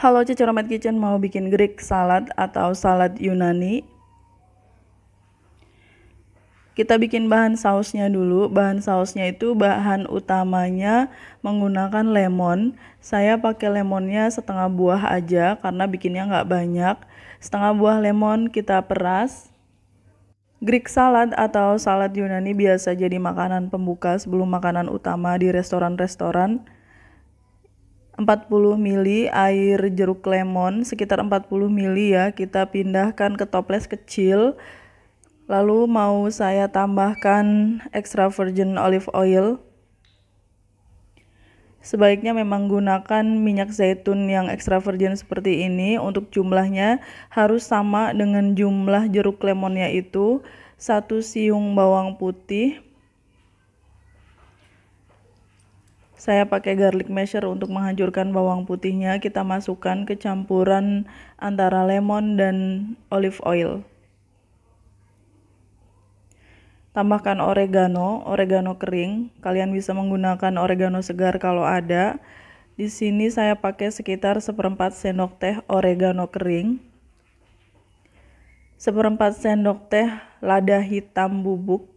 Halo Cicoromet Kitchen mau bikin Greek salad atau salad Yunani. Kita bikin bahan sausnya dulu. Bahan sausnya itu bahan utamanya menggunakan lemon. Saya pakai lemonnya setengah buah aja karena bikinnya nggak banyak. Setengah buah lemon kita peras. Greek salad atau salad Yunani biasa jadi makanan pembuka sebelum makanan utama di restoran-restoran. restoran restoran 40 ml air jeruk lemon sekitar 40 ml ya kita pindahkan ke toples kecil lalu mau saya tambahkan extra virgin olive oil sebaiknya memang gunakan minyak zaitun yang extra virgin seperti ini untuk jumlahnya harus sama dengan jumlah jeruk lemonnya itu satu siung bawang putih Saya pakai garlic masher untuk menghancurkan bawang putihnya. Kita masukkan ke campuran antara lemon dan olive oil. Tambahkan oregano, oregano kering. Kalian bisa menggunakan oregano segar kalau ada. Di sini saya pakai sekitar seperempat sendok teh oregano kering. Seperempat sendok teh lada hitam bubuk.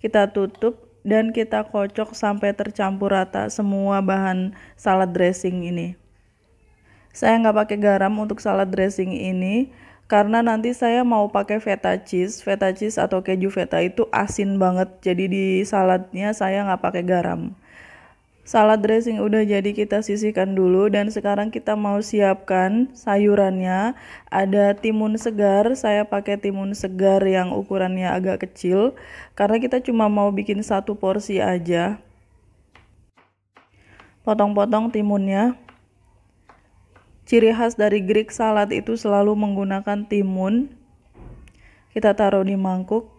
Kita tutup dan kita kocok sampai tercampur rata semua bahan salad dressing ini. Saya nggak pakai garam untuk salad dressing ini karena nanti saya mau pakai feta cheese. Feta cheese atau keju feta itu asin banget, jadi di saladnya saya nggak pakai garam. Salad dressing udah jadi kita sisihkan dulu dan sekarang kita mau siapkan sayurannya. Ada timun segar, saya pakai timun segar yang ukurannya agak kecil karena kita cuma mau bikin satu porsi aja. Potong-potong timunnya. Ciri khas dari Greek salad itu selalu menggunakan timun. Kita taruh di mangkuk.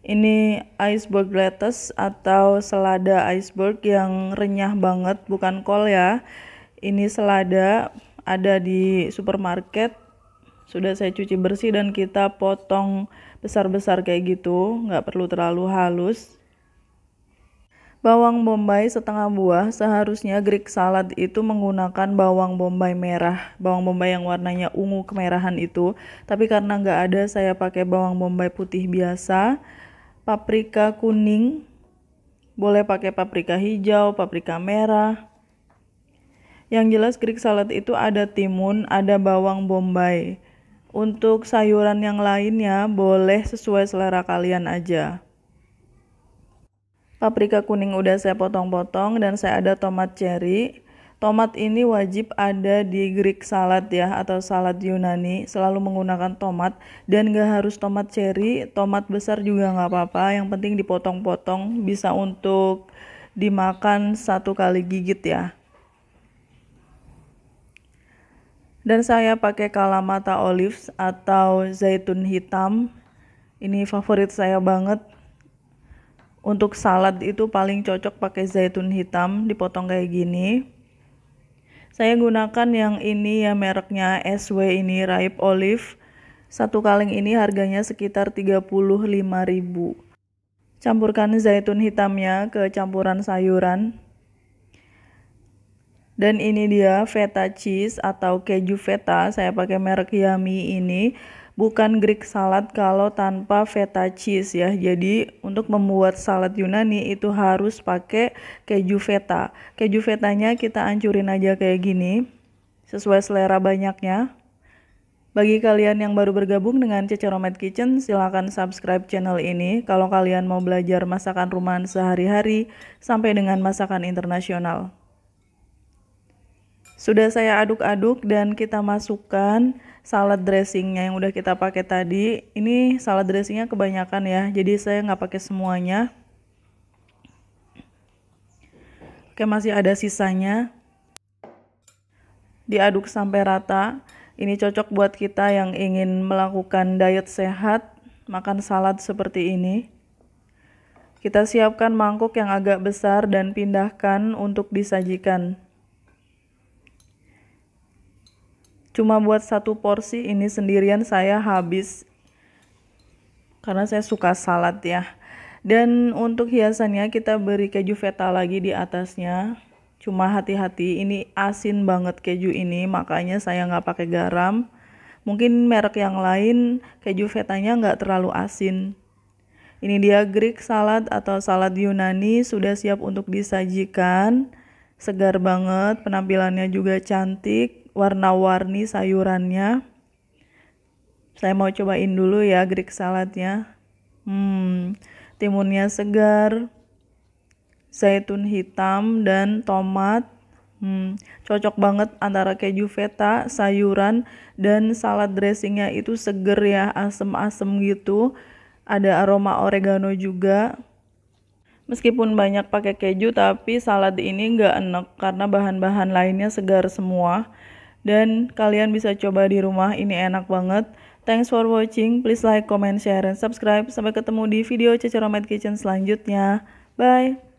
Ini iceberg lettuce atau selada iceberg yang renyah banget, bukan kol ya. Ini selada ada di supermarket. Sudah saya cuci bersih dan kita potong besar-besar kayak gitu, nggak perlu terlalu halus. Bawang bombay setengah buah, seharusnya Greek salad itu menggunakan bawang bombay merah, bawang bombay yang warnanya ungu kemerahan itu. Tapi karena nggak ada, saya pakai bawang bombay putih biasa paprika kuning, boleh pakai paprika hijau, paprika merah. Yang jelas Greek salad itu ada timun, ada bawang bombay. Untuk sayuran yang lainnya boleh sesuai selera kalian aja. Paprika kuning udah saya potong-potong dan saya ada tomat cherry. Tomat ini wajib ada di Greek salad ya atau salad Yunani selalu menggunakan tomat dan gak harus tomat cherry, tomat besar juga nggak apa-apa. Yang penting dipotong-potong bisa untuk dimakan satu kali gigit ya. Dan saya pakai kalamata olives atau zaitun hitam. Ini favorit saya banget. Untuk salad itu paling cocok pakai zaitun hitam dipotong kayak gini. Saya gunakan yang ini ya mereknya SW ini Ripe Olive. Satu kaleng ini harganya sekitar 35.000. Campurkan zaitun hitamnya ke campuran sayuran. Dan ini dia feta cheese atau keju feta. Saya pakai merek Yami ini bukan Greek salad kalau tanpa feta cheese ya. Jadi untuk membuat salad Yunani itu harus pakai keju feta. Keju fetanya kita ancurin aja kayak gini sesuai selera banyaknya. Bagi kalian yang baru bergabung dengan Ceceromet Kitchen, silahkan subscribe channel ini kalau kalian mau belajar masakan rumahan sehari-hari sampai dengan masakan internasional. Sudah saya aduk-aduk dan kita masukkan salad dressingnya yang udah kita pakai tadi. Ini salad dressingnya kebanyakan ya, jadi saya nggak pakai semuanya. Oke, masih ada sisanya. Diaduk sampai rata. Ini cocok buat kita yang ingin melakukan diet sehat, makan salad seperti ini. Kita siapkan mangkuk yang agak besar dan pindahkan untuk disajikan. cuma buat satu porsi ini sendirian saya habis karena saya suka salad ya dan untuk hiasannya kita beri keju feta lagi di atasnya cuma hati-hati ini asin banget keju ini makanya saya nggak pakai garam mungkin merek yang lain keju fetanya nggak terlalu asin ini dia Greek salad atau salad Yunani sudah siap untuk disajikan. Segar banget, penampilannya juga cantik warna-warni sayurannya saya mau cobain dulu ya Greek saladnya hmm timunnya segar zaitun hitam dan tomat hmm cocok banget antara keju feta sayuran dan salad dressingnya itu seger ya asem-asem gitu ada aroma oregano juga Meskipun banyak pakai keju, tapi salad ini nggak enak karena bahan-bahan lainnya segar semua dan kalian bisa coba di rumah ini enak banget thanks for watching please like comment share and subscribe sampai ketemu di video ceceromad kitchen selanjutnya bye